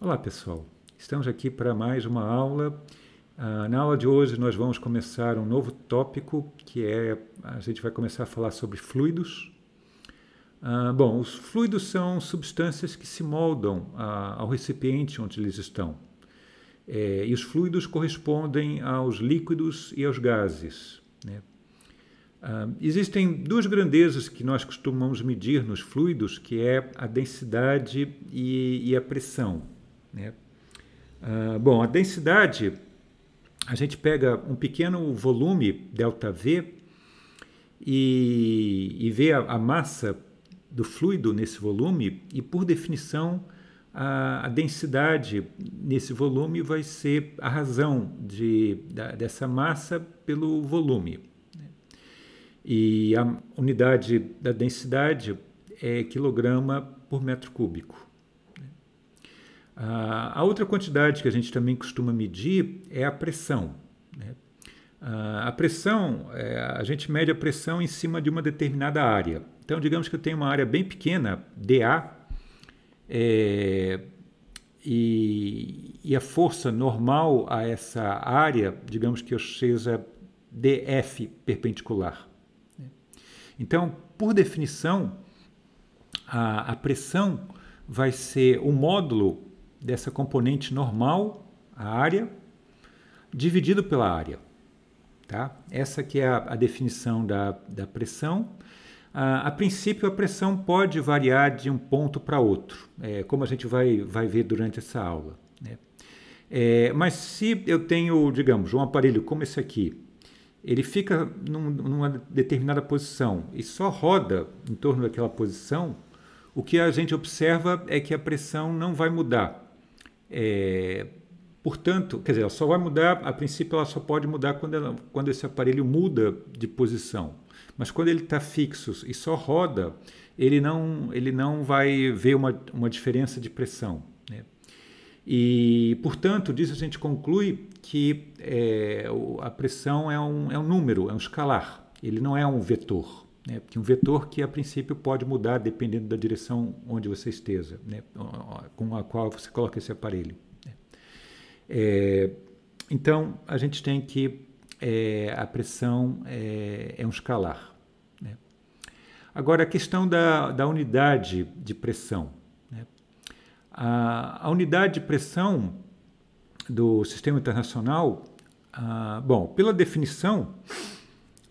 Olá pessoal, estamos aqui para mais uma aula. Ah, na aula de hoje nós vamos começar um novo tópico que é a gente vai começar a falar sobre fluidos. Ah, bom, os fluidos são substâncias que se moldam ah, ao recipiente onde eles estão. É, e os fluidos correspondem aos líquidos e aos gases. Né? existem duas grandezas que nós costumamos medir nos fluidos, que é a densidade e, e a pressão. Né? Ah, bom, a densidade, a gente pega um pequeno volume ΔV e, e vê a, a massa do fluido nesse volume e, por definição, a, a, densidade nesse volume vai ser a razão de, da, dessa massa pelo volume. Né? E a unidade da densidade é quilograma por metro cúbico a outra quantidade que a gente também costuma medir é a pressão. Né? a pressão, é, a gente mede a pressão em cima de uma determinada área. Então, digamos que eu tenho uma área bem pequena, DA, é, e, e, a força normal a essa área, digamos que eu seja DF perpendicular. Né? Então, por definição, a, a pressão vai ser o módulo dessa componente normal, a área, dividido pela área. Tá? Essa que é a, a definição da, da pressão. Ah, a princípio, a pressão pode variar de um ponto para outro, é, como a gente vai, vai ver durante essa aula. Né? É, mas se eu tenho, digamos, um aparelho como esse aqui, ele fica num, numa determinada posição e só roda em torno daquela posição, o que a gente observa é que a pressão não vai mudar. É, portanto, quer dizer, ela só vai mudar, a princípio ela só pode mudar quando, ela, quando esse aparelho muda de posição. Mas quando ele está fixo e só roda, ele não, ele não vai ver uma, uma diferença de pressão. Né? E, portanto, disso a gente conclui que é, a pressão é um, é um número, é um escalar, ele não é um vetor né? porque um vetor que a princípio pode mudar dependendo da direção onde você esteja, né? com a qual você coloca esse aparelho. Né. É, então, a gente tem que é, a pressão é, é um escalar. Né? Agora, a questão da, da unidade de pressão. Né? A, a, unidade de pressão do sistema internacional, ah, bom, pela definição,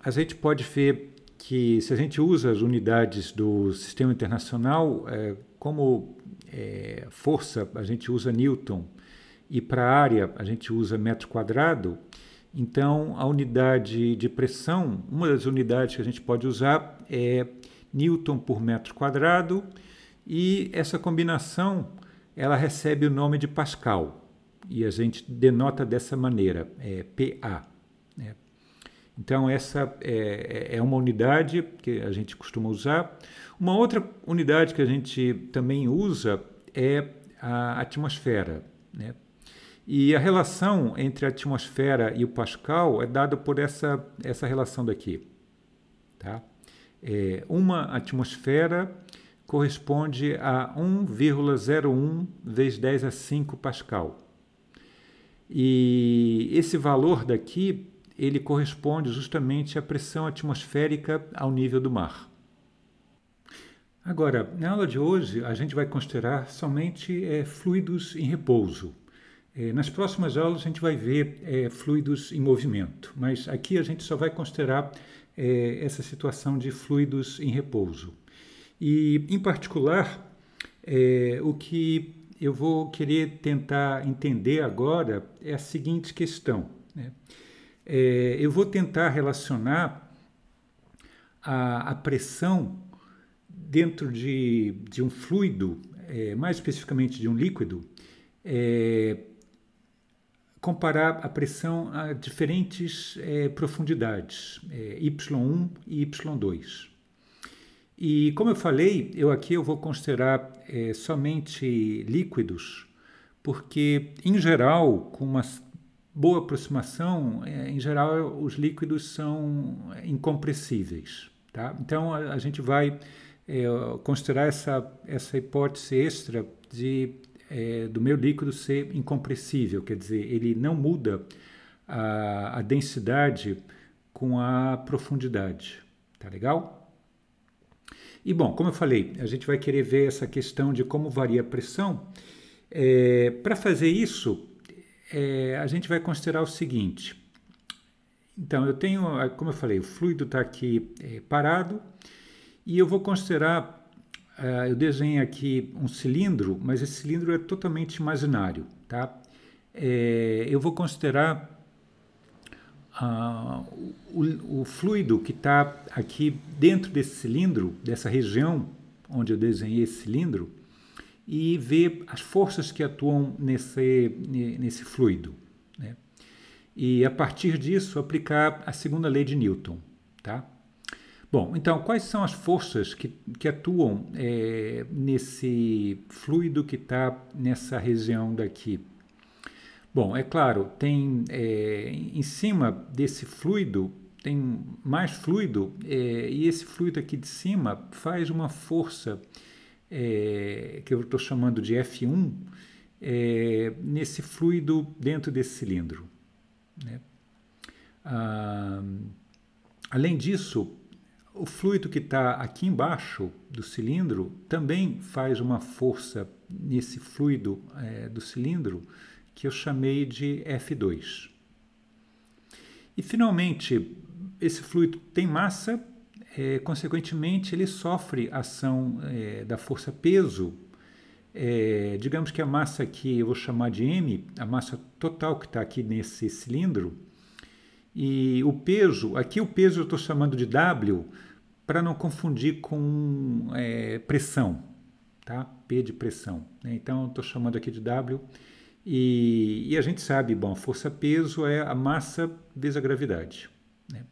a gente pode ver que se a gente usa as unidades do sistema internacional é, como é, força, a gente usa Newton, e para área a gente usa metro quadrado, então a unidade de pressão, uma das unidades que a gente pode usar é Newton por metro quadrado, e essa combinação ela recebe o nome de Pascal, e a gente denota dessa maneira, é, PA. Então, essa é, é, é, uma unidade que a gente costuma usar. Uma outra unidade que a gente também usa é a atmosfera. Né? E a relação entre a atmosfera e o Pascal é dada por essa, essa relação daqui. Tá? É, uma atmosfera corresponde a 1,01 vezes 10 a 5 Pascal. E esse valor daqui ele corresponde justamente à pressão atmosférica ao nível do mar. Agora, na aula de hoje, a gente vai considerar somente é, fluidos em repouso. É, nas próximas aulas, a gente vai ver é, fluidos em movimento, mas aqui a gente só vai considerar essa situação de fluidos em repouso. E, em particular, o que eu vou querer tentar entender agora é a seguinte questão. Né? É, eu vou tentar relacionar a, a pressão dentro de, de um fluido, é, mais especificamente de um líquido, é, comparar a pressão a diferentes é, profundidades, é, Y1 e Y2. E como eu falei, eu aqui eu vou considerar é, somente líquidos, porque em geral, com uma boa aproximação, é, em geral os líquidos são é, incompressíveis. Tá? Então a, a gente vai é, considerar essa, essa hipótese extra de, é, do meio líquido ser incompressível, quer dizer, ele não muda a, a densidade com a profundidade. Tá legal? E bom, como eu falei, a gente vai querer ver essa questão de como varia a pressão. É, Para fazer isso, é, a gente vai considerar o seguinte. Então, eu tenho, como eu falei, o fluido está aqui é, parado e eu vou considerar, uh, eu desenho aqui um cilindro, mas esse cilindro é totalmente imaginário, tá? É, eu vou considerar ah, o, o, fluido que está aqui dentro desse cilindro, dessa região onde eu desenhei esse cilindro, e ver as forças que atuam nesse, nesse fluido. Né? E a partir disso aplicar a segunda lei de Newton. Tá? Bom, então quais são as forças que, que atuam é, nesse fluido que está nessa região daqui? Bom, é claro, tem é, em cima desse fluido tem mais fluido é, e esse fluido aqui de cima faz uma força é, que eu estou chamando de F1, é, nesse fluido dentro desse cilindro. Né? Ah, além disso, o fluido que está aqui embaixo do cilindro também faz uma força nesse fluido é, do cilindro que eu chamei de F2. E finalmente, esse fluido tem massa, é, consequentemente, ele sofre ação é, da força peso. É, digamos que a massa que eu vou chamar de M, a massa total que está aqui nesse cilindro, e o peso, aqui o peso eu estou chamando de W para não confundir com é, pressão, tá? P de pressão. Né? Então, estou chamando aqui de W. E, e, a gente sabe, bom, força-peso é a massa vezes a gravidade. Né?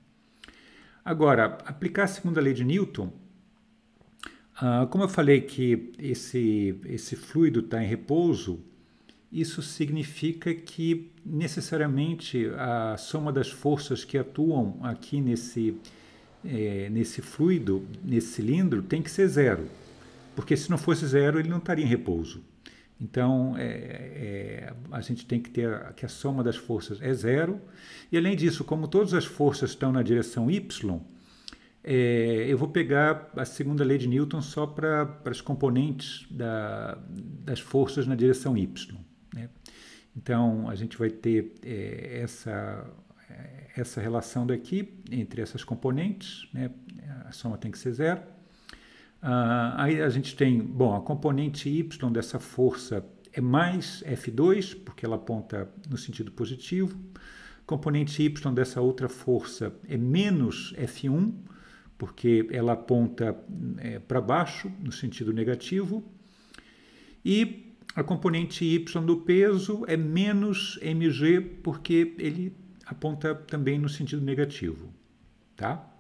Agora, aplicar a segunda lei de Newton, ah, como eu falei que esse, esse fluido está em repouso, isso significa que necessariamente a soma das forças que atuam aqui nesse, é, nesse fluido, nesse cilindro, tem que ser zero. Porque se não fosse zero, ele não estaria em repouso. Então, é, é, a gente tem que ter a, que a soma das forças é zero. E além disso, como todas as forças estão na direção y, é, eu vou pegar a segunda lei de Newton só para as componentes da, das forças na direção y. Né? Então, a gente vai ter é, essa, é, essa relação daqui entre essas componentes, né? a soma tem que ser zero. Ah, aí a gente tem, bom, a componente Y dessa força é mais F2, porque ela aponta no sentido positivo. Componente Y dessa outra força é menos F1, porque ela aponta é, para baixo, no sentido negativo. E a componente Y do peso é menos mg, porque ele aponta também no sentido negativo. Tá?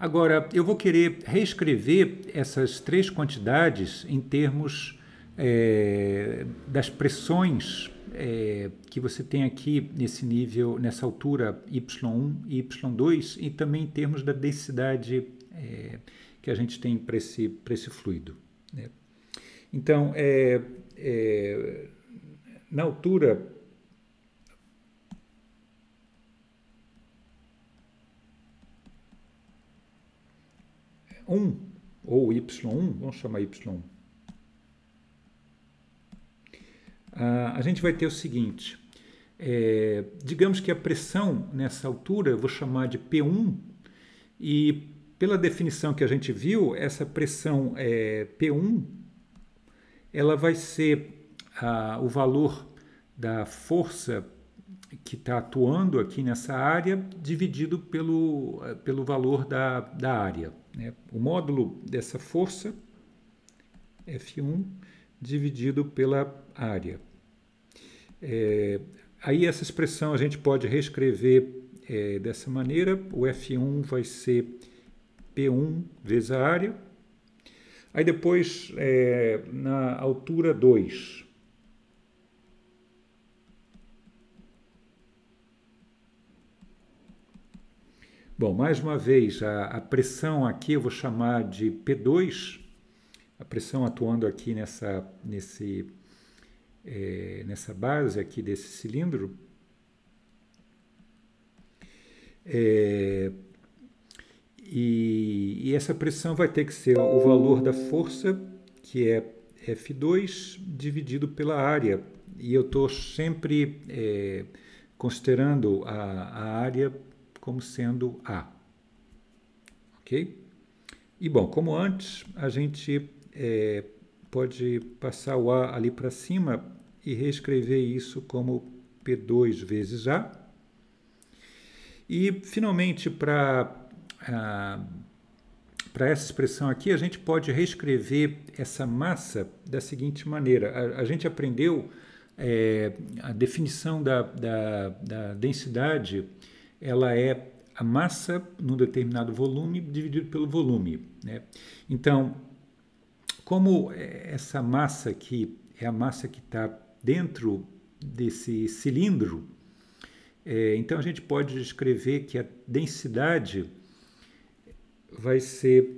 Agora, eu vou querer reescrever essas três quantidades em termos é, das pressões é, que você tem aqui nesse nível, nessa altura Y1 e Y2, e também em termos da densidade é, que a gente tem para esse, esse fluido. Né? Então, na altura 1 ou Y1, vamos chamar Y1. Ah, a gente vai ter o seguinte, é, digamos que a pressão nessa altura, eu vou chamar de P1, e pela definição que a gente viu, essa pressão é, P1, ela vai ser o valor da força que está atuando aqui nessa área dividido pelo, pelo valor da, da área. Né? O módulo dessa força, F1, dividido pela área. É, aí essa expressão a gente pode reescrever é, dessa maneira. O F1 vai ser P1 vezes a área. Aí depois, é, na altura 2, Bom, mais uma vez, a, a pressão aqui eu vou chamar de P2, a pressão atuando aqui nessa, nesse, é, nessa base aqui desse cilindro. É, e, e, essa pressão vai ter que ser o valor da força, que é F2, dividido pela área. E eu estou sempre é, considerando a, a área como sendo A. Ok? E bom, como antes, a gente é, pode passar o A ali para cima e reescrever isso como P2 vezes A. E finalmente, para ah, para essa expressão aqui, a gente pode reescrever essa massa da seguinte maneira. A, a gente aprendeu é, a definição da, da, da densidade ela é a massa num determinado volume dividido pelo volume. Né? Então, como é essa massa aqui é a massa que está dentro desse cilindro, é, então a gente pode descrever que a densidade vai ser,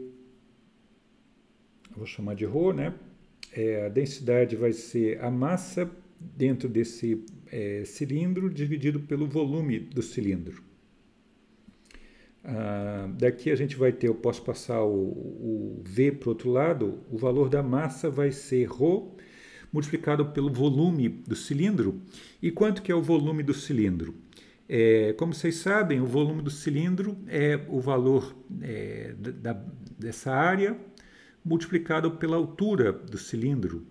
vou chamar de ρ, né? É, a densidade vai ser a massa dentro desse é, cilindro dividido pelo volume do cilindro. Ah, daqui a gente vai ter, eu posso passar o, o V para o outro lado, o valor da massa vai ser ρ multiplicado pelo volume do cilindro. E quanto que é o volume do cilindro? É, como vocês sabem, o volume do cilindro é o valor é, da, dessa área multiplicado pela altura do cilindro.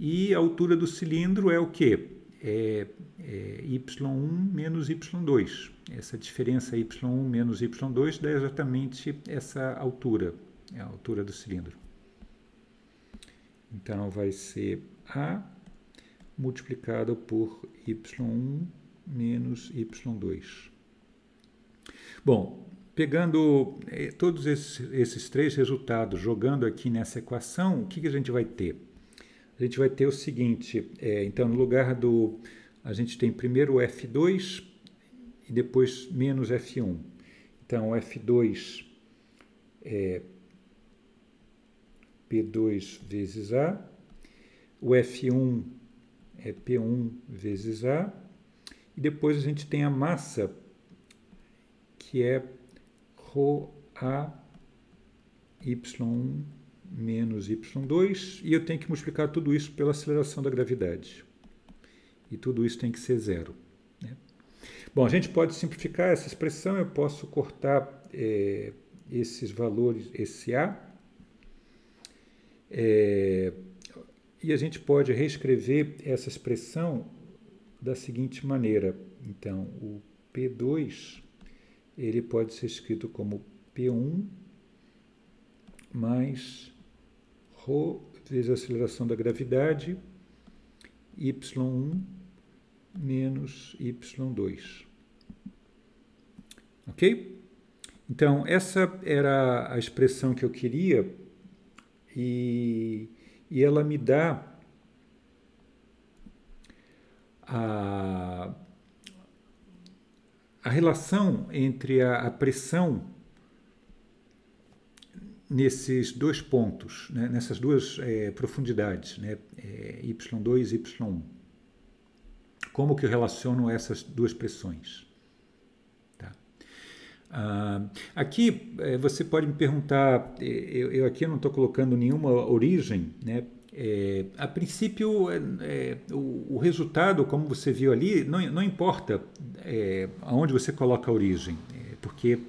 E a altura do cilindro é o que? é, é y1 menos y2. Essa diferença y1 menos y2 dá exatamente essa altura, é a altura do cilindro. Então vai ser A multiplicado por y1 menos y2. Bom, pegando é, todos esses, esses três resultados, jogando aqui nessa equação, o que, que a gente vai ter? a gente vai ter o seguinte, é, então no lugar do, a gente tem primeiro F2 e depois menos F1. Então F2 é P2 vezes A, o F1 é P1 vezes A, e depois a gente tem a massa, que é ρA y menos y2, e eu tenho que multiplicar tudo isso pela aceleração da gravidade. E tudo isso tem que ser zero. Né? Bom, a gente pode simplificar essa expressão, eu posso cortar é, esses valores, esse A, é, e a gente pode reescrever essa expressão da seguinte maneira. Então, o P2 ele pode ser escrito como P1 mais a aceleração da gravidade, y1 menos y2. Ok? Então, essa era a expressão que eu queria e, e ela me dá a, a relação entre a, a pressão nesses dois pontos, né, nessas duas é, profundidades, né, é, eh, Y2 e Y1. Como que eu relaciono essas duas pressões? Tá. Ah, aqui é, você pode me perguntar, eu, eu aqui não estou colocando nenhuma origem, né? a princípio, o, o, resultado, como você viu ali, não, não importa aonde você coloca a origem, porque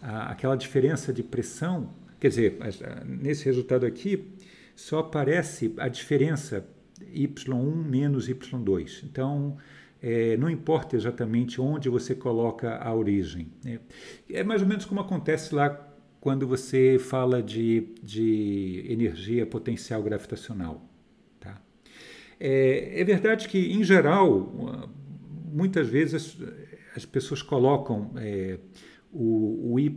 a, aquela diferença de pressão Quer dizer, ah, nesse resultado aqui, só aparece a diferença y1 menos y2. Então, é, não importa exatamente onde você coloca a origem. Né? É mais ou menos como acontece lá quando você fala de, de energia potencial gravitacional. Tá? É, é verdade que, em geral, ah, muitas vezes as, as pessoas colocam. É, o, o y,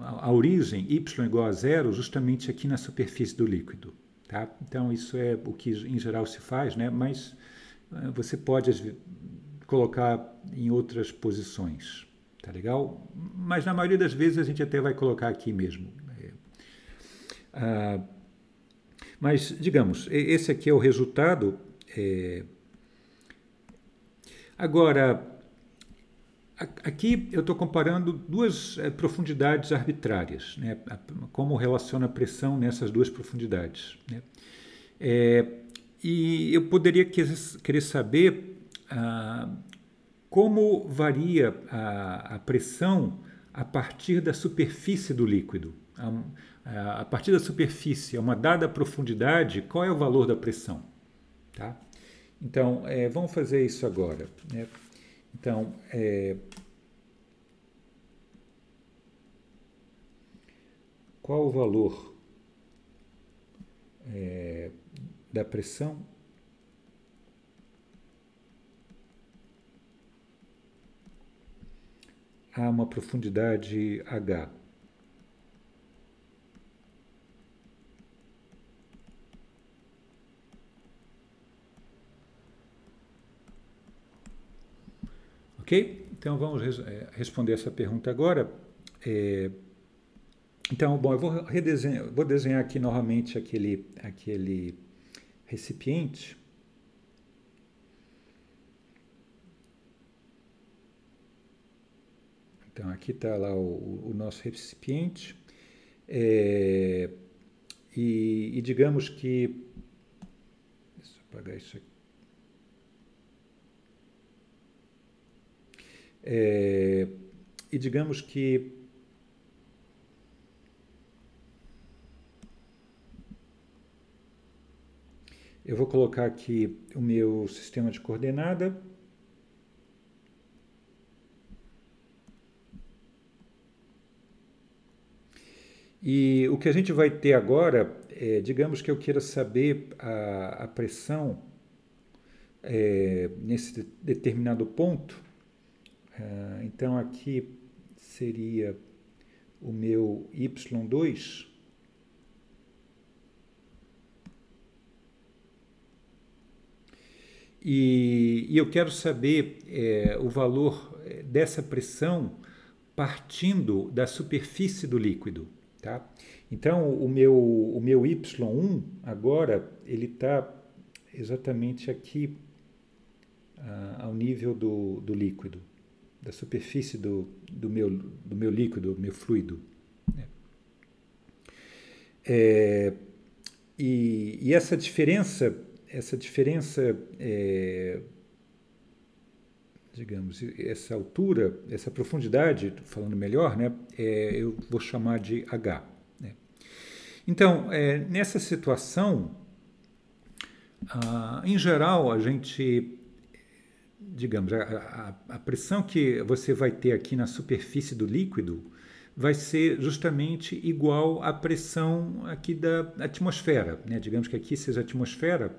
a origem y igual a zero, justamente aqui na superfície do líquido. Tá? Então, isso é o que em geral se faz, né? mas eh, você pode colocar em outras posições, tá legal? Mas na maioria das vezes a gente até vai colocar aqui mesmo. É. Ah, mas, digamos, esse aqui é o resultado. É... Agora, Aqui eu estou comparando duas eh, profundidades arbitrárias, né? como relaciona a pressão nessas duas profundidades. Né? É, e eu poderia querer saber ah, como varia a, a, pressão a partir da superfície do líquido. A, a, partir da superfície, a uma dada profundidade, qual é o valor da pressão? Tá? Então, é, vamos fazer isso agora. Né? Então, é, qual o valor é, da pressão a uma profundidade H? Ok? Então vamos res eh, responder essa pergunta agora. É, então, bom, eu vou redesenhar, vou desenhar aqui novamente aquele, aquele recipiente. Então, aqui está lá o, o, nosso recipiente. É, e, e, digamos que. Deixa eu apagar isso aqui. É, e digamos que eu vou colocar aqui o meu sistema de coordenada. E o que a gente vai ter agora, é, digamos que eu queira saber a, a pressão é, nesse determinado ponto, eh, então aqui seria o meu y2. E, e eu quero saber é, o valor eh, dessa pressão partindo da superfície do líquido. Tá? Então, o meu, o meu Y1 agora, ele está exatamente aqui ah, ao nível do, do líquido da superfície do, do, meu, do meu líquido, do meu fluido. Né? É, e, e, essa diferença, essa diferença, é, digamos, essa altura, essa profundidade, falando melhor, né, é, eu vou chamar de H. Né? Então, é, nessa situação, ah, em geral, a gente digamos, a, a, a, pressão que você vai ter aqui na superfície do líquido vai ser justamente igual à pressão aqui da atmosfera. Né? Digamos que aqui seja a atmosfera,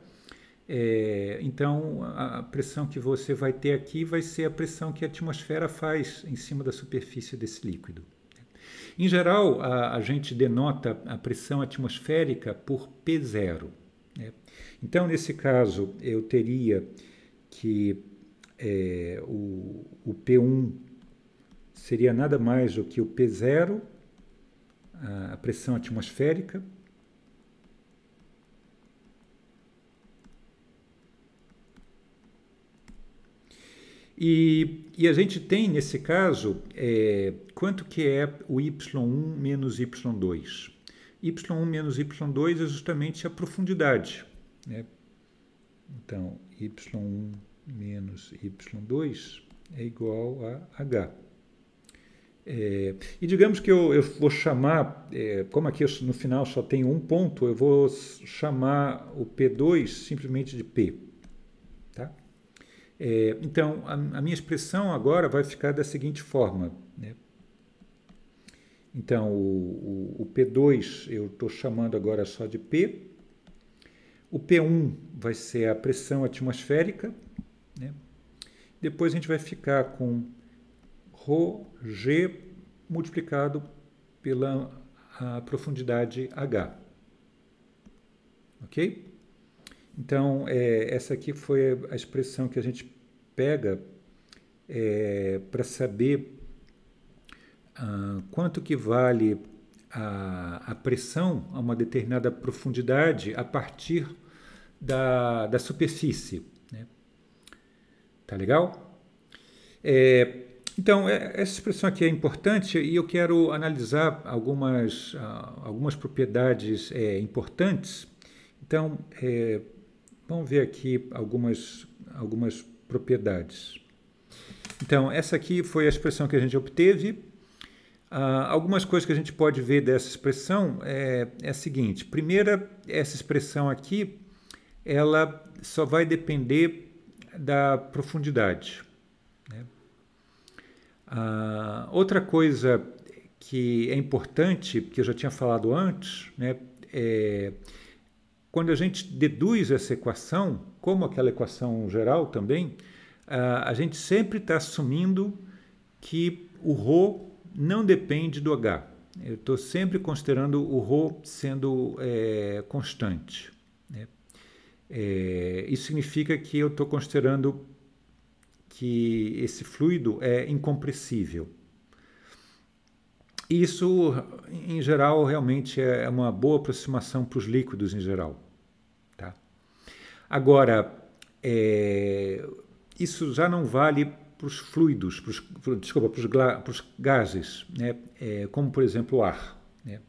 é, então a pressão que você vai ter aqui vai ser a pressão que a atmosfera faz em cima da superfície desse líquido. Em geral, a, a gente denota a pressão atmosférica por P0. Né? Então, nesse caso, eu teria que é, o, o P1 seria nada mais do que o P0, a pressão atmosférica, E, e, a gente tem, nesse caso, é, quanto que é o y1 menos y2? y1 menos y2 é justamente a profundidade. Né? Então, y1 menos y2 é igual a h. É, e digamos que eu, eu vou chamar, é, como aqui no final só tem um ponto, eu vou chamar o P2 simplesmente de P. Tá? É, então, a, a, minha expressão agora vai ficar da seguinte forma. Né? Então, o, o, o P2 eu estou chamando agora só de P. O P1 vai ser a pressão atmosférica, né? Depois a gente vai ficar com ρg multiplicado pela profundidade h. Ok? Então, é, essa aqui foi a expressão que a gente pega é, para saber ah, quanto que vale a, a, pressão a uma determinada profundidade a partir da, da superfície. Tá legal? É, então, é, essa expressão aqui é importante e eu quero analisar algumas, ah, algumas propriedades é, importantes. Então, é, vamos ver aqui algumas, algumas propriedades. Então, essa aqui foi a expressão que a gente obteve. Ah, algumas coisas que a gente pode ver dessa expressão é, é a seguinte. Primeira, essa expressão aqui, ela só vai depender da profundidade. Né? Ah, outra coisa que é importante, que eu já tinha falado antes, né, é, quando a gente deduz essa equação, como aquela equação geral também, ah, a gente sempre está assumindo que o ρ não depende do h. Eu estou sempre considerando o ρ sendo é, constante. É, isso significa que eu estou considerando que esse fluido é incompressível. Isso, em geral, realmente é, é uma boa aproximação para os líquidos em geral. Tá? Agora, é, isso já não vale para os fluidos, para os, desculpa, para os, gases, né? É, como por exemplo o ar. Né?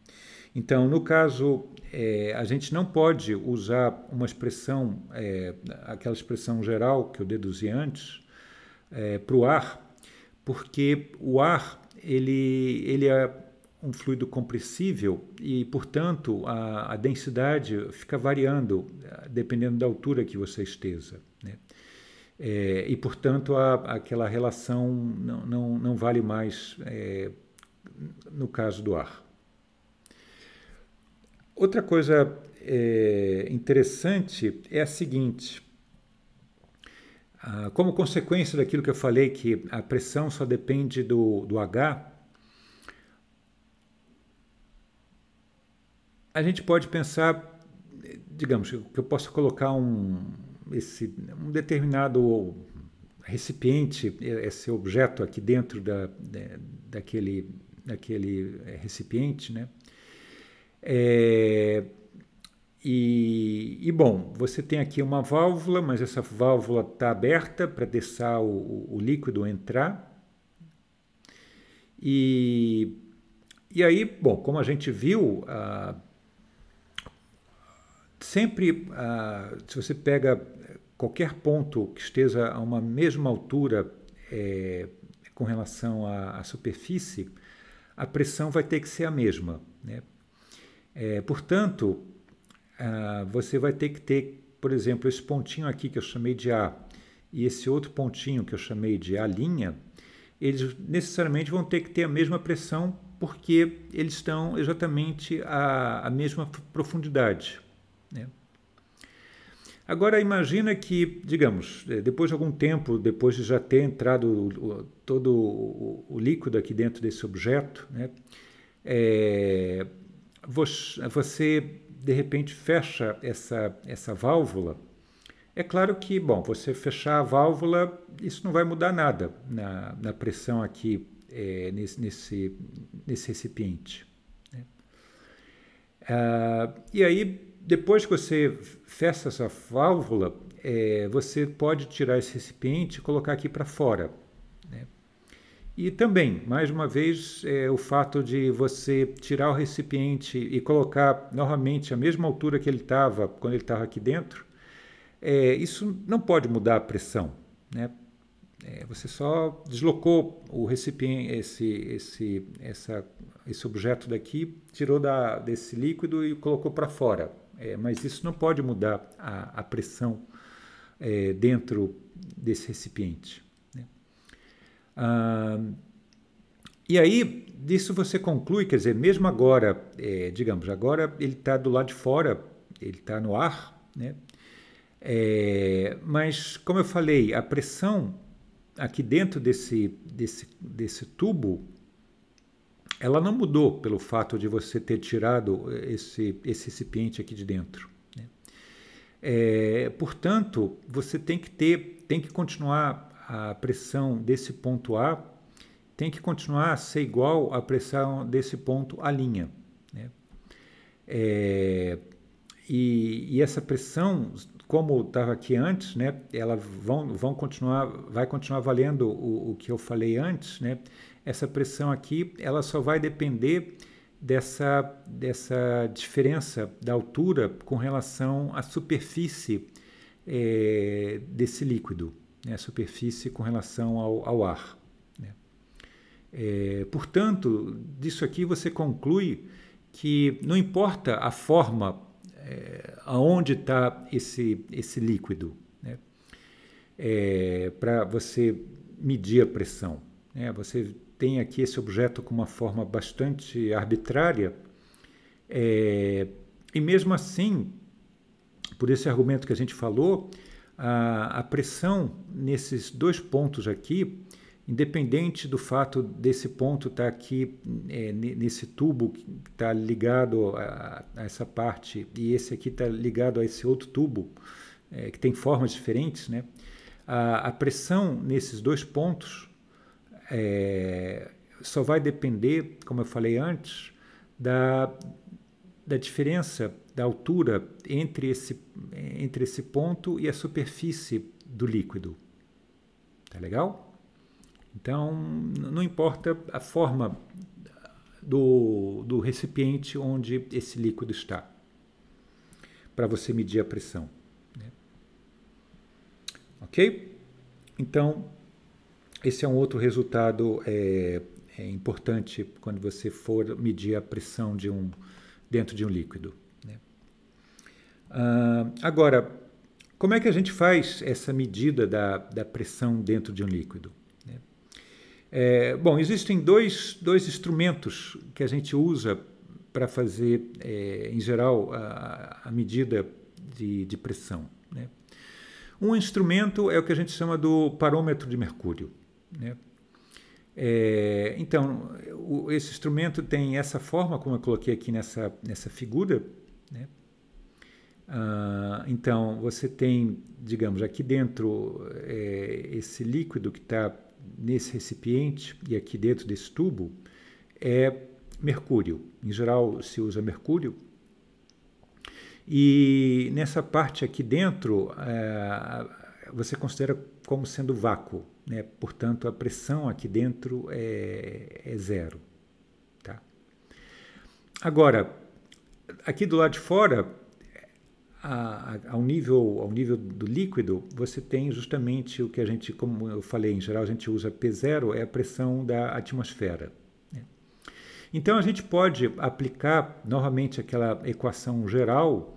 Então, no caso é, a gente não pode usar uma expressão, é, aquela expressão geral que eu deduzi antes, é, para o ar, porque o ar ele, ele é um fluido compressível e, portanto, a, a densidade fica variando dependendo da altura que você esteja. Né? É, e, portanto, a, aquela relação não, não, não vale mais é, no caso do ar. Outra coisa é, interessante é a seguinte: ah, como consequência daquilo que eu falei, que a pressão só depende do, do H, a gente pode pensar, digamos, que eu posso colocar um, esse, um determinado recipiente, é, esse objeto aqui dentro da, daquele, daquele recipiente, né? É, e, e, bom, você tem aqui uma válvula, mas essa válvula está aberta para deixar o, o, líquido entrar. E, e aí, bom, como a gente viu, ah, sempre ah, se você pega qualquer ponto que esteja a uma mesma altura é, com relação à, à superfície, a pressão vai ter que ser a mesma. Né? É, portanto, ah, você vai ter que ter, por exemplo, esse pontinho aqui que eu chamei de A e esse outro pontinho que eu chamei de A', eles necessariamente vão ter que ter a mesma pressão porque eles estão exatamente a, a mesma profundidade. Né? Agora imagina que, digamos, é, depois de algum tempo, depois de já ter entrado o, todo o, o líquido aqui dentro desse objeto, né, é, você de repente fecha essa, essa válvula. É claro que, bom, você fechar a válvula, isso não vai mudar nada na, na pressão aqui é, nesse, nesse, nesse recipiente. Né? Ah, e aí, depois que você fecha essa válvula, é, você pode tirar esse recipiente e colocar aqui para fora. E também, mais uma vez, é, o fato de você tirar o recipiente e colocar novamente a mesma altura que ele estava quando ele estava aqui dentro, é, isso não pode mudar a pressão. Né? É, você só deslocou o recipiente, esse, esse, essa, esse objeto daqui, tirou da, desse líquido e colocou para fora. É, mas isso não pode mudar a, a pressão é, dentro desse recipiente. Ah, e aí, disso você conclui, quer dizer, mesmo agora, é, digamos, agora ele está do lado de fora, ele está no ar, né? É, mas, como eu falei, a pressão aqui dentro desse, desse, desse tubo, ela não mudou pelo fato de você ter tirado esse, esse recipiente aqui de dentro. Né? É, portanto, você tem que ter, tem que continuar a pressão desse ponto A tem que continuar a ser igual à pressão desse ponto A linha. Né? É, e, e, essa pressão, como estava aqui antes, né, ela vão, vão continuar, vai continuar valendo o, o que eu falei antes, né? essa pressão aqui ela só vai depender dessa, dessa diferença da altura com relação à superfície é, desse líquido né, a superfície com relação ao, ao ar. Né? É, portanto, disso aqui você conclui que não importa a forma é, aonde está esse, esse líquido né? é, para você medir a pressão. Né? Você tem aqui esse objeto com uma forma bastante arbitrária é, e mesmo assim, por esse argumento que a gente falou, a, a pressão nesses dois pontos aqui, independente do fato desse ponto estar tá aqui é, nesse tubo que está ligado a, a, essa parte e esse aqui está ligado a esse outro tubo é, que tem formas diferentes, né? A, a pressão nesses dois pontos é, só vai depender, como eu falei antes, da, da diferença da altura entre esse, entre esse ponto e a superfície do líquido. Tá legal? Então, não importa a forma do, do recipiente onde esse líquido está, para você medir a pressão. Né? Ok? Então, esse é um outro resultado é, é importante quando você for medir a pressão de um, dentro de um líquido. Né? Uh, agora, como é que a gente faz essa medida da, da pressão dentro de um líquido? Né? É, bom, existem dois, dois instrumentos que a gente usa para fazer, é, em geral, a, a medida de, de pressão. Né? Um instrumento é o que a gente chama do parômetro de mercúrio. Né? É, então, o, esse instrumento tem essa forma, como eu coloquei aqui nessa, nessa figura. Né? Ah, então, você tem, digamos, aqui dentro é, esse líquido que está nesse recipiente e aqui dentro desse tubo é mercúrio. Em geral, se usa mercúrio. E nessa parte aqui dentro, é, você considera como sendo vácuo, né? portanto a pressão aqui dentro é, é zero. Tá? Agora, aqui do lado de fora, a, a, ao, nível, ao nível do líquido, você tem justamente o que a gente, como eu falei, em geral a gente usa P0, é a pressão da atmosfera. Né? Então a gente pode aplicar novamente aquela equação geral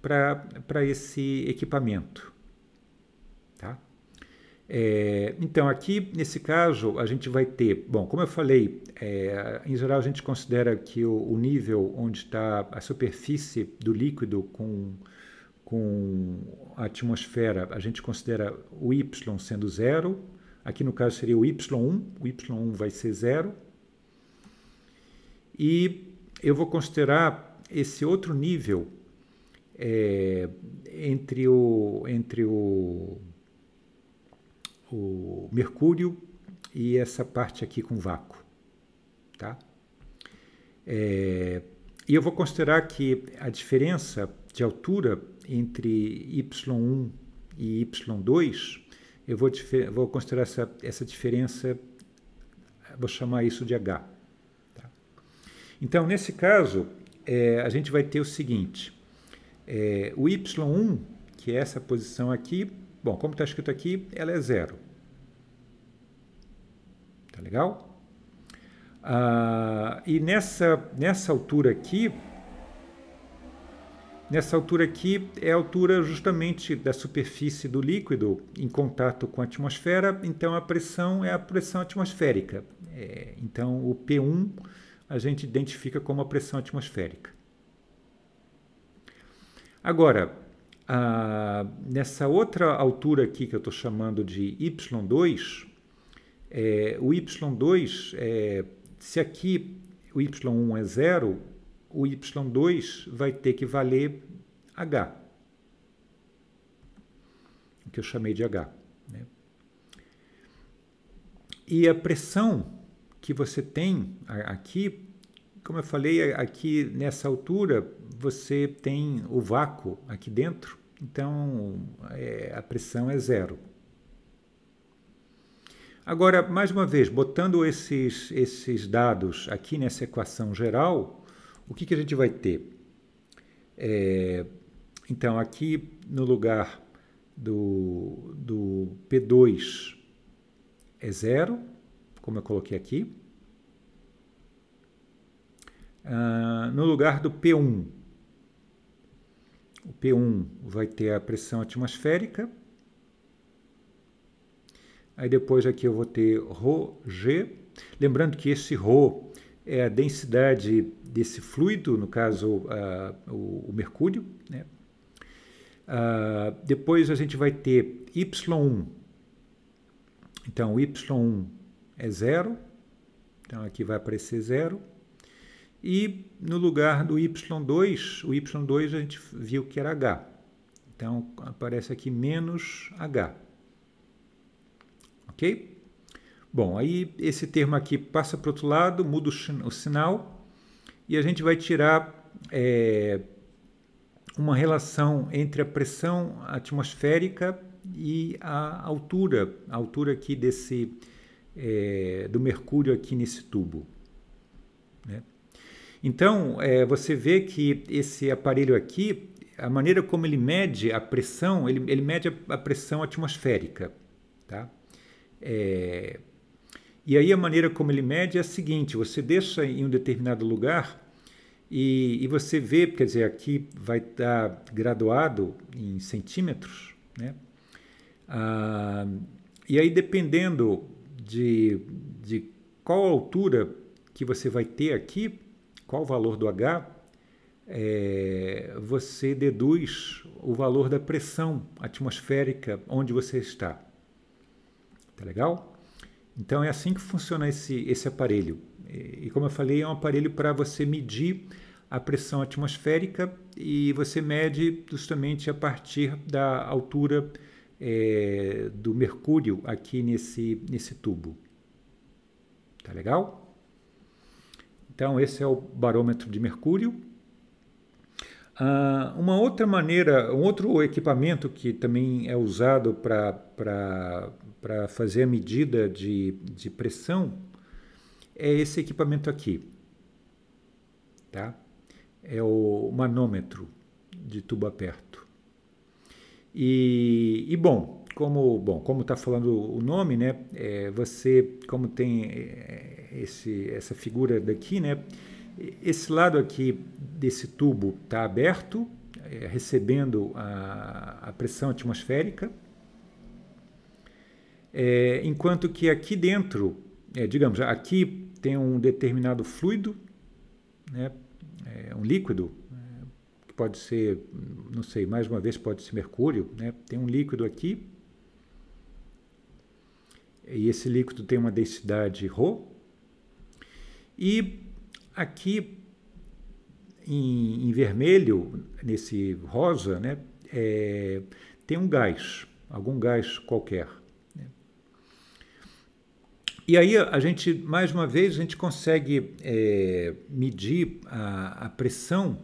para esse equipamento. É, então, aqui nesse caso, a gente vai ter, bom, como eu falei, é, em geral a gente considera que o, o nível onde está a superfície do líquido com, com a atmosfera, a gente considera o Y sendo zero, aqui no caso seria o Y1, o Y1 vai ser zero, e eu vou considerar esse outro nível é, entre o. Entre o o mercúrio e essa parte aqui com vácuo. Tá? É, e eu vou considerar que a diferença de altura entre Y1 e Y2, eu vou, vou considerar essa, essa diferença, vou chamar isso de H. Tá? Então, nesse caso, é, a gente vai ter o seguinte, é, o Y1, que é essa posição aqui, Bom, como está escrito aqui, ela é zero. Tá legal? Ah, e nessa, nessa altura aqui, nessa altura aqui é a altura justamente da superfície do líquido em contato com a atmosfera, então a pressão é a pressão atmosférica. É, então o P1 a gente identifica como a pressão atmosférica. Agora, ah, nessa outra altura aqui que eu estou chamando de Y2, é, o Y2, é, se aqui o Y1 é zero, o Y2 vai ter que valer H, que eu chamei de H. Né? E a pressão que você tem aqui, como eu falei, aqui nessa altura você tem o vácuo aqui dentro, então, é, a pressão é zero. Agora, mais uma vez, botando esses, esses dados aqui nessa equação geral, o que, que a gente vai ter? É, então, aqui no lugar do, do P2 é zero, como eu coloquei aqui. Ah, no lugar do P1 o P1 vai ter a pressão atmosférica. Aí depois aqui eu vou ter ρg. Lembrando que esse ρ é a densidade desse fluido, no caso o, o, mercúrio. Né? Ah, depois a gente vai ter Y1. Então Y1 é zero. Então aqui vai aparecer zero. E no lugar do y2, o y2 a gente viu que era h. Então aparece aqui menos h. Ok? Bom, aí esse termo aqui passa para o outro lado, muda o sinal e a gente vai tirar é, uma relação entre a pressão atmosférica e a altura, a altura aqui desse, é, do mercúrio aqui nesse tubo. Né? Então, é, você vê que esse aparelho aqui, a maneira como ele mede a pressão, ele, ele mede a, pressão atmosférica. Tá? É, e aí a maneira como ele mede é a seguinte, você deixa em um determinado lugar e, e você vê, quer dizer, aqui vai estar graduado em centímetros, né? Ah, e aí dependendo de, de qual altura que você vai ter aqui, qual o valor do H, é, você deduz o valor da pressão atmosférica onde você está. Tá legal? Então é assim que funciona esse, esse aparelho. E, como eu falei, é um aparelho para você medir a pressão atmosférica e você mede justamente a partir da altura é, do mercúrio aqui nesse, nesse tubo. Tá legal? Então, esse é o barômetro de mercúrio. Ah, uma outra maneira, um outro equipamento que também é usado para fazer a medida de, de pressão é esse equipamento aqui. Tá? É o manômetro de tubo aperto. E, e bom, como bom, como está falando o nome, né? É, você, como tem é, esse, essa figura daqui, né? Esse lado aqui desse tubo está aberto, é, recebendo a, a, pressão atmosférica, é, enquanto que aqui dentro, é, digamos, aqui tem um determinado fluido, né? É, um líquido, que pode ser, não sei, mais uma vez pode ser mercúrio, né? Tem um líquido aqui e esse líquido tem uma densidade ρ. E aqui em, em vermelho, nesse rosa, né, é, tem um gás, algum gás qualquer. Né? E aí a gente, mais uma vez, a gente consegue é, medir a, a pressão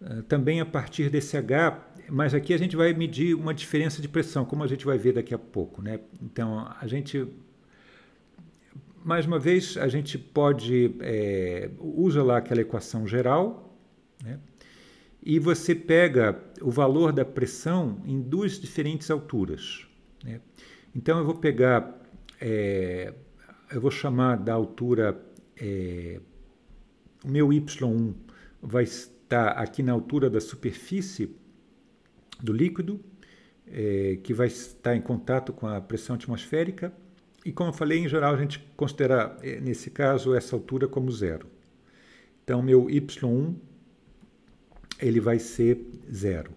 ah, também a partir desse H mas aqui a gente vai medir uma diferença de pressão, como a gente vai ver daqui a pouco, né? Então, a gente mais uma vez, a gente pode é, usa lá aquela equação geral, né? e você pega o valor da pressão em duas diferentes alturas. Né? Então eu vou pegar, é, eu vou chamar da altura, é, o meu y1 vai estar aqui na altura da superfície do líquido, é, que vai estar em contato com a pressão atmosférica. E como eu falei, em geral a gente considera, eh, nesse caso, essa altura como zero. Então, meu Y1 ele vai ser zero.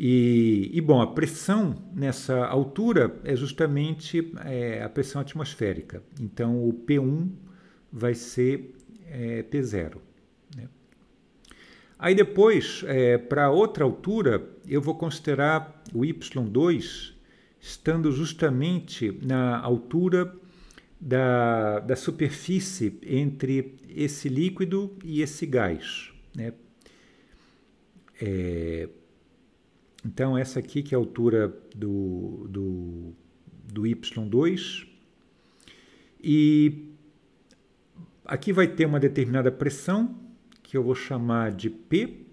E, e, bom, a pressão nessa altura é justamente é, a pressão atmosférica. Então, o P1 vai ser é, P0. Aí depois, é, para outra altura, eu vou considerar o Y2 estando justamente na altura da, da superfície entre esse líquido e esse gás. Né? É, então, essa aqui que é a altura do, do, do Y2. E aqui vai ter uma determinada pressão, que eu vou chamar de P.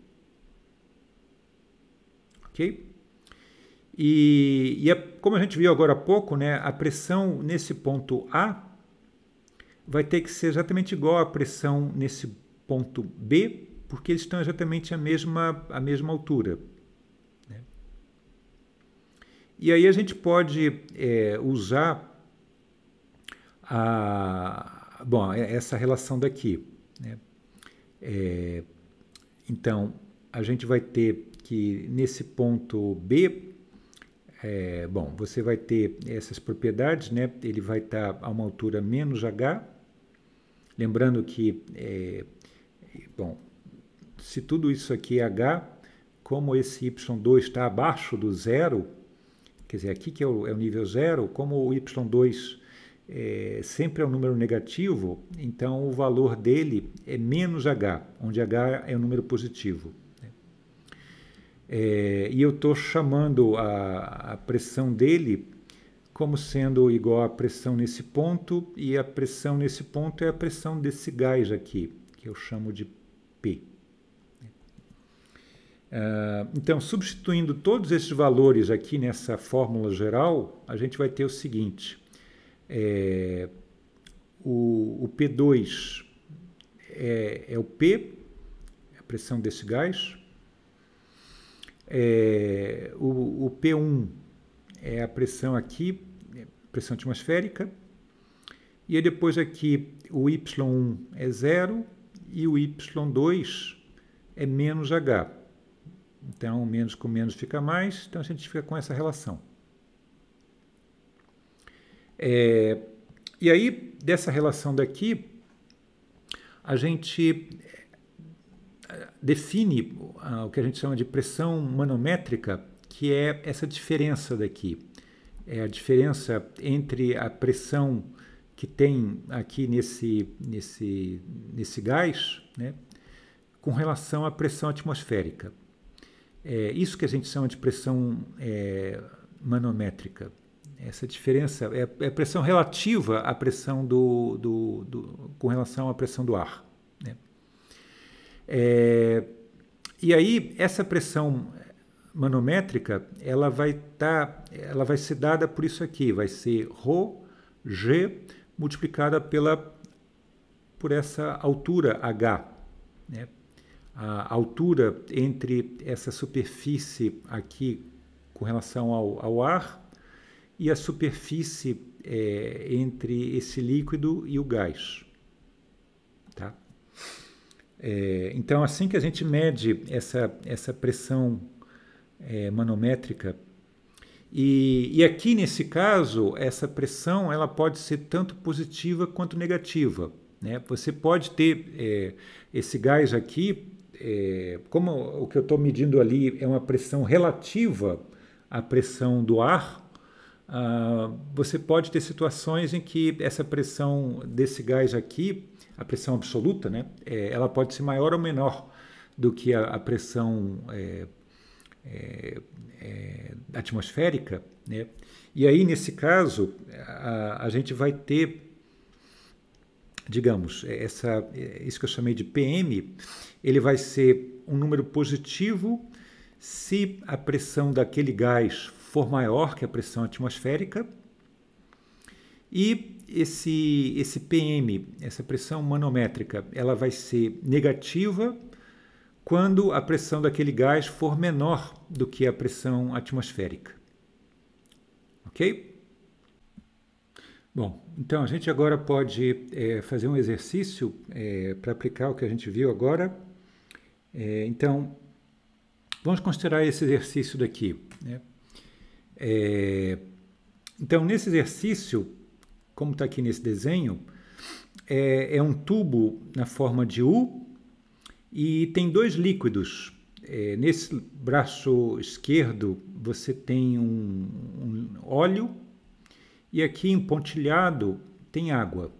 Ok? E, e é, como a gente viu agora há pouco, né, a pressão nesse ponto A vai ter que ser exatamente igual à pressão nesse ponto B, porque eles estão exatamente à mesma, a mesma altura. Né? E aí a gente pode é, usar a, bom, é, essa relação daqui. Né? É, então, a gente vai ter que nesse ponto B, é, bom, você vai ter essas propriedades, né? Ele vai estar tá a uma altura menos H. Lembrando que, é, bom, se tudo isso aqui é H, como esse Y2 está abaixo do zero, quer dizer, aqui que é o, é o nível zero, como o Y2 é, sempre é um número negativo, então o valor dele é menos H, onde H é um número positivo. Né? É, e eu estou chamando a, a, pressão dele como sendo igual à pressão nesse ponto, e a pressão nesse ponto é a pressão desse gás aqui, que eu chamo de P. Né? Ah, então, substituindo todos esses valores aqui nessa fórmula geral, a gente vai ter o seguinte é, o, o, P2 é, é, o P, a pressão desse gás. É, o, o, P1 é a pressão aqui, pressão atmosférica. E depois aqui o Y1 é zero e o Y2 é menos H. Então, menos com menos fica mais, então a gente fica com essa relação. É, e aí, dessa relação daqui, a gente é, define o que a gente chama de pressão manométrica, que é essa diferença daqui. É a diferença entre a pressão que tem aqui nesse, nesse, nesse gás, né, com relação à pressão atmosférica. É isso que a gente chama de pressão é, manométrica essa diferença é, é pressão relativa à pressão do, do, do, com relação à pressão do ar. Né? É, e aí essa pressão manométrica ela vai estar, tá, ela vai ser dada por isso aqui, vai ser rho g multiplicada pela por essa altura h, né? A altura entre essa superfície aqui com relação ao, ao ar e a superfície é, entre esse líquido e o gás. Tá? É, então, assim que a gente mede essa, essa pressão é, manométrica, e, e aqui nesse caso, essa pressão ela pode ser tanto positiva quanto negativa. Né? Você pode ter é, esse gás aqui, é, como o que eu estou medindo ali é uma pressão relativa à pressão do ar, ah, você pode ter situações em que essa pressão desse gás aqui, a pressão absoluta, né, é, ela pode ser maior ou menor do que a, a pressão é, é, é atmosférica. Né? E aí, nesse caso, a, a gente vai ter, digamos, é, essa, é, isso que eu chamei de PM, ele vai ser um número positivo se a pressão daquele gás for maior que a pressão atmosférica. E esse, esse PM, essa pressão manométrica, ela vai ser negativa quando a pressão daquele gás for menor do que a pressão atmosférica. Ok? Bom, então a gente agora pode é, fazer um exercício é, para aplicar o que a gente viu agora. É, então, vamos considerar esse exercício daqui. Né? É, então, nesse exercício, como está aqui nesse desenho, é, é, um tubo na forma de U e tem dois líquidos. É, nesse braço esquerdo você tem um, um óleo e aqui em pontilhado tem água.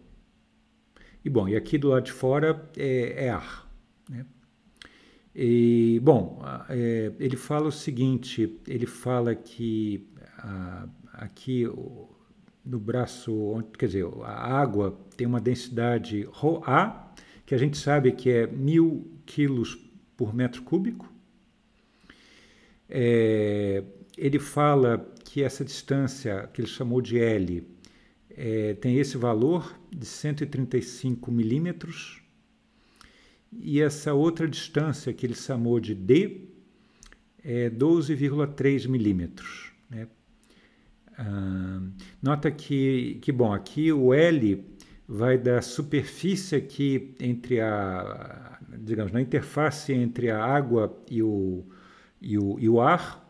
E bom, e aqui do lado de fora é, é ar. Né? E, bom, é, ele fala o seguinte: ele fala que aqui no braço, quer dizer, a água tem uma densidade ρA, que a gente sabe que é mil quilos por metro cúbico. É, ele fala que essa distância, que ele chamou de L, é, tem esse valor de 135 milímetros e essa outra distância que ele chamou de D é 12,3 milímetros. Né? Ah, nota que, que, bom, aqui o L vai da superfície aqui entre a, digamos, na interface entre a água e o, e o, e o ar,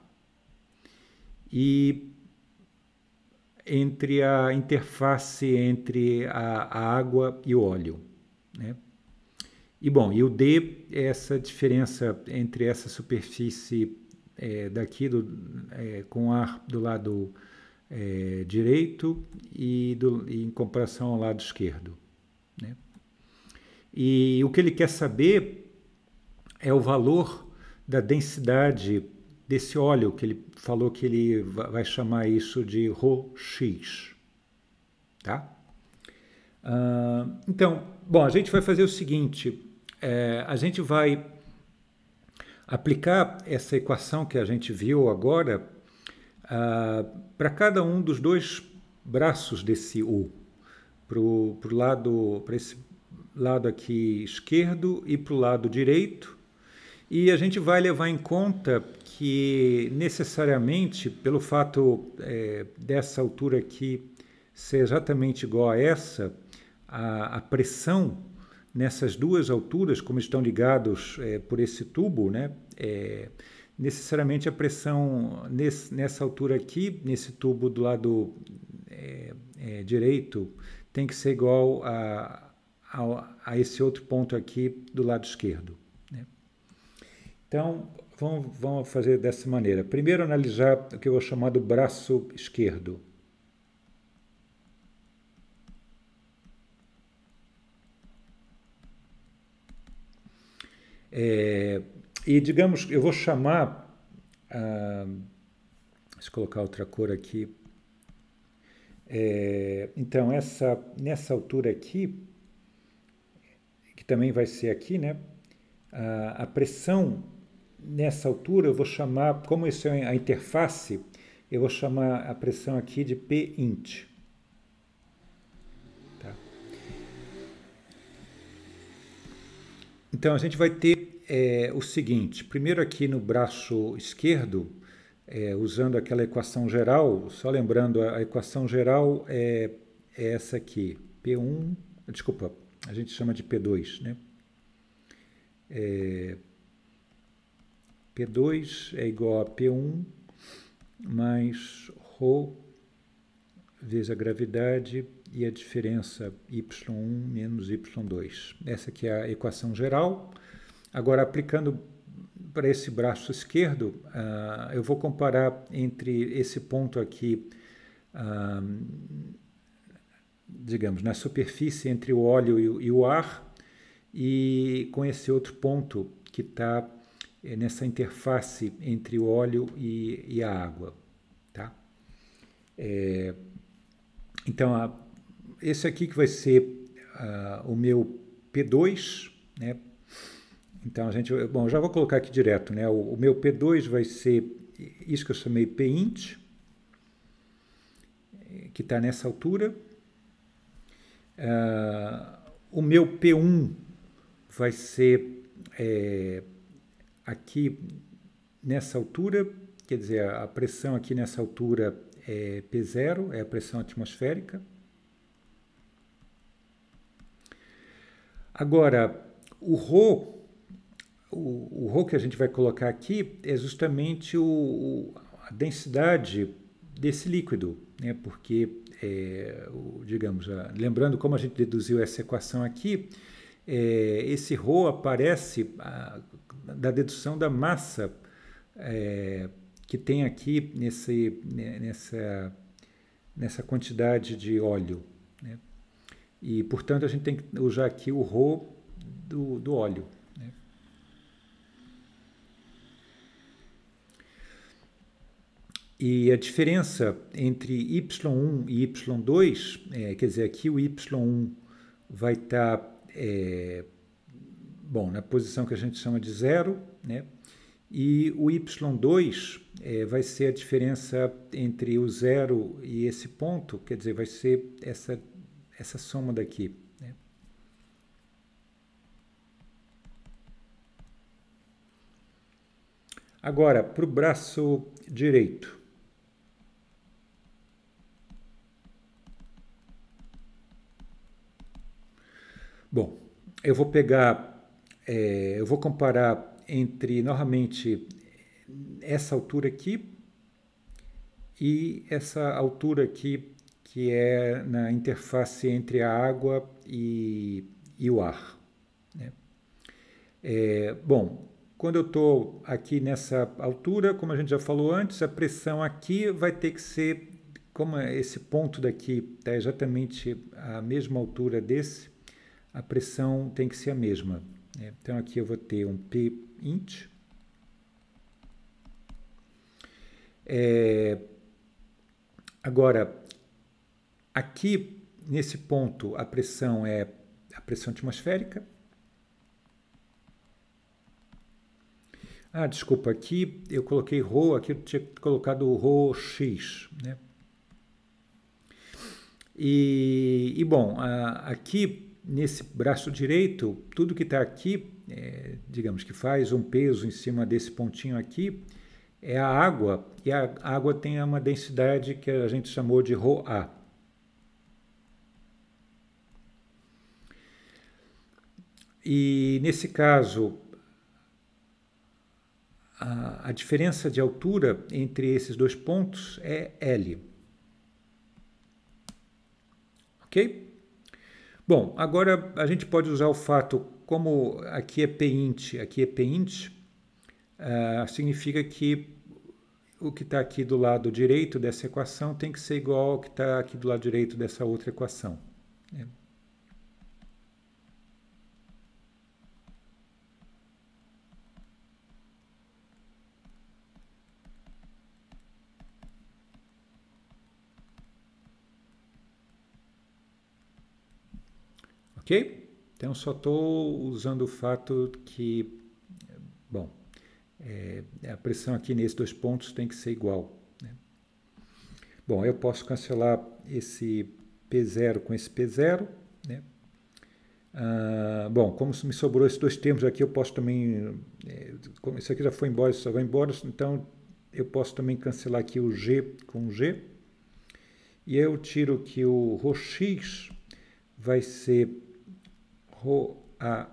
e entre a interface entre a, a água e o óleo. Né? E bom, e o D é essa diferença entre essa superfície é, daqui do, é, com ar do lado é, direito e, do, em comparação ao lado esquerdo. Né? E o que ele quer saber é o valor da densidade desse óleo, que ele falou que ele vai chamar isso de Rho-X. Tá? Uh, então, bom, a gente vai fazer o seguinte, é, a gente vai aplicar essa equação que a gente viu agora uh, ah, para cada um dos dois braços desse U, para o lado, para esse lado aqui esquerdo e para o lado direito. E a gente vai levar em conta que necessariamente, pelo fato é, dessa altura aqui ser exatamente igual a essa, a, a pressão nessas duas alturas, como estão ligados é, por esse tubo, né, é, necessariamente a pressão nesse, nessa altura aqui, nesse tubo do lado é, é direito, tem que ser igual a, a, a, esse outro ponto aqui do lado esquerdo. Né? Então, vamos, vamos fazer dessa maneira. Primeiro, analisar o que eu vou chamar do braço esquerdo. É, e digamos, eu vou chamar. Ah, deixa eu colocar outra cor aqui. É, então, essa, nessa altura aqui, que também vai ser aqui, né? A, a pressão nessa altura eu vou chamar, como isso é a interface, eu vou chamar a pressão aqui de P int. Então a gente vai ter é, o seguinte: primeiro aqui no braço esquerdo, é, usando aquela equação geral, só lembrando, a equação geral é, é essa aqui, P1, desculpa, a gente chama de P2, né? É, P2 é igual a P1 mais ρ vezes a gravidade e a diferença y1 menos y2. Essa aqui é a equação geral. Agora, aplicando para esse braço esquerdo, uh, eu vou comparar entre esse ponto aqui, uh, digamos, na superfície entre o óleo e o, e o ar, e com esse outro ponto que está eh, nessa interface entre o óleo e, e a água. Tá? É, então, a, esse aqui que vai ser uh, o meu P2, né? Então a gente, bom, já vou colocar aqui direto, né? O, o meu P2 vai ser isso que eu chamei P_int, que está nessa altura. Uh, o meu P1 vai ser é, aqui nessa altura, quer dizer, a pressão aqui nessa altura é P0, é a pressão atmosférica. Agora, o Rho, o, Rho que a gente vai colocar aqui é justamente o, o a densidade desse líquido, né? porque, é, o, digamos, a, lembrando como a gente deduziu essa equação aqui, é, esse Rho aparece a, da dedução da massa é, que tem aqui nesse, né, nessa, nessa quantidade de óleo. E, portanto, a gente tem que usar aqui o Rho do, do óleo. Né? E a diferença entre Y1 e Y2, é, quer dizer, aqui o Y1 vai estar, tá, é, bom, na posição que a gente chama de zero, né? E o Y2 é, vai ser a diferença entre o zero e esse ponto, quer dizer, vai ser essa essa soma daqui. Né? Agora, para o braço direito. Bom, eu vou pegar, é, eu vou comparar entre, novamente, essa altura aqui e essa altura aqui que é na interface entre a água e, e o ar. Né? É, bom, quando eu estou aqui nessa altura, como a gente já falou antes, a pressão aqui vai ter que ser, como é esse ponto daqui está exatamente a mesma altura desse, a pressão tem que ser a mesma. Né? Então aqui eu vou ter um P int. É, agora, Aqui, nesse ponto, a pressão é a pressão atmosférica. Ah, desculpa, aqui eu coloquei ρ, aqui eu tinha colocado ρx, né? E, e bom, aqui nesse braço direito, tudo que está aqui, é, digamos que faz um peso em cima desse pontinho aqui, é a água, e a água tem uma densidade que a gente chamou de ρA. E nesse caso, a, a diferença de altura entre esses dois pontos é L. Ok? Bom, agora a gente pode usar o fato, como aqui é pint, aqui é pint, uh, significa que o que está aqui do lado direito dessa equação tem que ser igual ao que está aqui do lado direito dessa outra equação. Né? Ok? Então só estou usando o fato que, bom, é, a pressão aqui nesses dois pontos tem que ser igual. Né? Bom, eu posso cancelar esse P0 com esse P0, né? Ah, bom, como me sobrou esses dois termos aqui, eu posso também, é, como isso aqui já foi embora, isso só vai embora, então eu posso também cancelar aqui o G com o G, e eu tiro que o ρx vai ser ρAL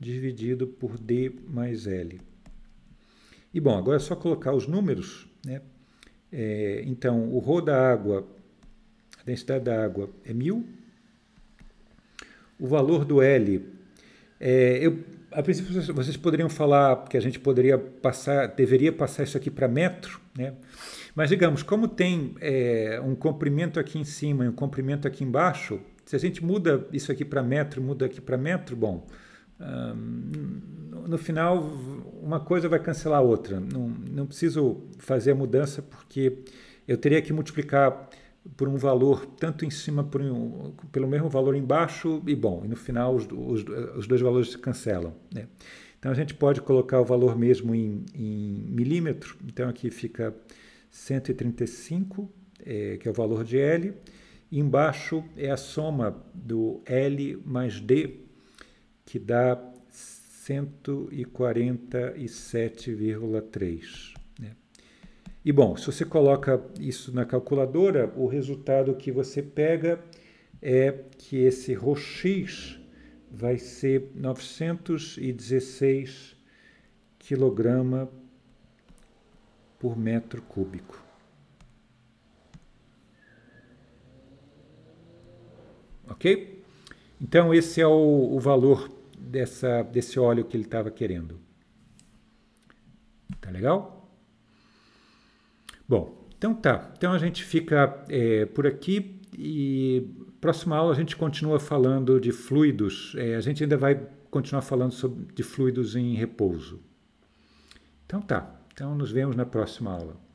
dividido por D mais L. E bom, agora é só colocar os números. Né? É, então, o ρ da água, a densidade da água é 1.000. O valor do L, é, eu, a princípio vocês poderiam falar que a gente poderia passar, deveria passar isso aqui para metro, né? mas digamos, como tem é, um comprimento aqui em cima e um comprimento aqui embaixo, se a gente muda isso aqui para metro, muda aqui para metro, bom, no final uma coisa vai cancelar a outra. Não, não preciso fazer a mudança porque eu teria que multiplicar por um valor tanto em cima por um, pelo mesmo valor embaixo e bom, e no final os, os, os dois valores se cancelam. Né? Então a gente pode colocar o valor mesmo em, em milímetro, então aqui fica 135, é, eh, que é o valor de L, Embaixo é a soma do L mais D, que dá 147,3. Né? E bom, se você coloca isso na calculadora, o resultado que você pega é que esse ROX vai ser 916 kg por metro cúbico. ok? Então esse é o, o valor dessa, desse óleo que ele estava querendo. Tá legal? Bom, então tá. Então a gente fica é, por aqui e próxima aula a gente continua falando de fluidos. É, a gente ainda vai continuar falando sobre, de fluidos em repouso. Então tá. Então nos vemos na próxima aula.